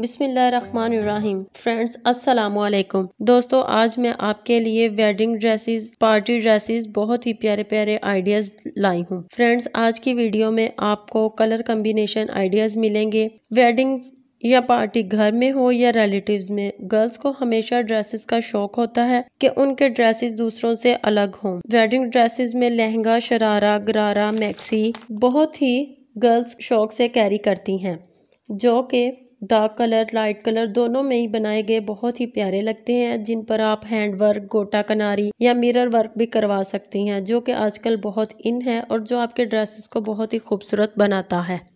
बिस्मिल्लाहिर्रहमानिर्रहीम फ्रेंड्स अस्सलाम दोस्तों आज मैं आपके लिए वेडिंग ड्रेसेस पार्टी ड्रेसेस बहुत ही प्यारे प्यारे आइडियाज़ लाई हूँ फ्रेंड्स आज की वीडियो में आपको कलर कम्बिनेशन आइडियाज़ मिलेंगे वेडिंग्स या पार्टी घर में हो या रिलेटिव्स में गर्ल्स को हमेशा ड्रेसेस का शौक होता है कि उनके ड्रेसेस दूसरों से अलग हों वेडिंग ड्रेसेस में लहंगा शरारा गरारा मैक्सी बहुत ही गर्ल्स शौक से कैरी करती हैं जो कि डार्क कलर लाइट कलर दोनों में ही बनाए गए बहुत ही प्यारे लगते हैं जिन पर आप हैंड वर्क गोटा कनारी या मिरर वर्क भी करवा सकती हैं जो कि आजकल बहुत इन है और जो आपके ड्रेसेस को बहुत ही खूबसूरत बनाता है